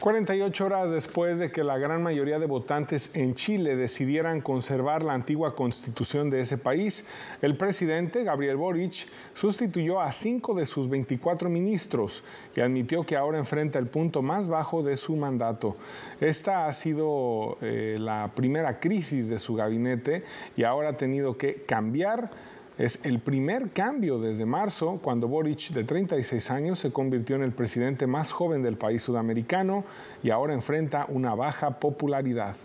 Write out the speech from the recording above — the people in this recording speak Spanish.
48 horas después de que la gran mayoría de votantes en Chile decidieran conservar la antigua constitución de ese país, el presidente Gabriel Boric sustituyó a cinco de sus 24 ministros y admitió que ahora enfrenta el punto más bajo de su mandato. Esta ha sido eh, la primera crisis de su gabinete y ahora ha tenido que cambiar es el primer cambio desde marzo, cuando Boric, de 36 años, se convirtió en el presidente más joven del país sudamericano y ahora enfrenta una baja popularidad.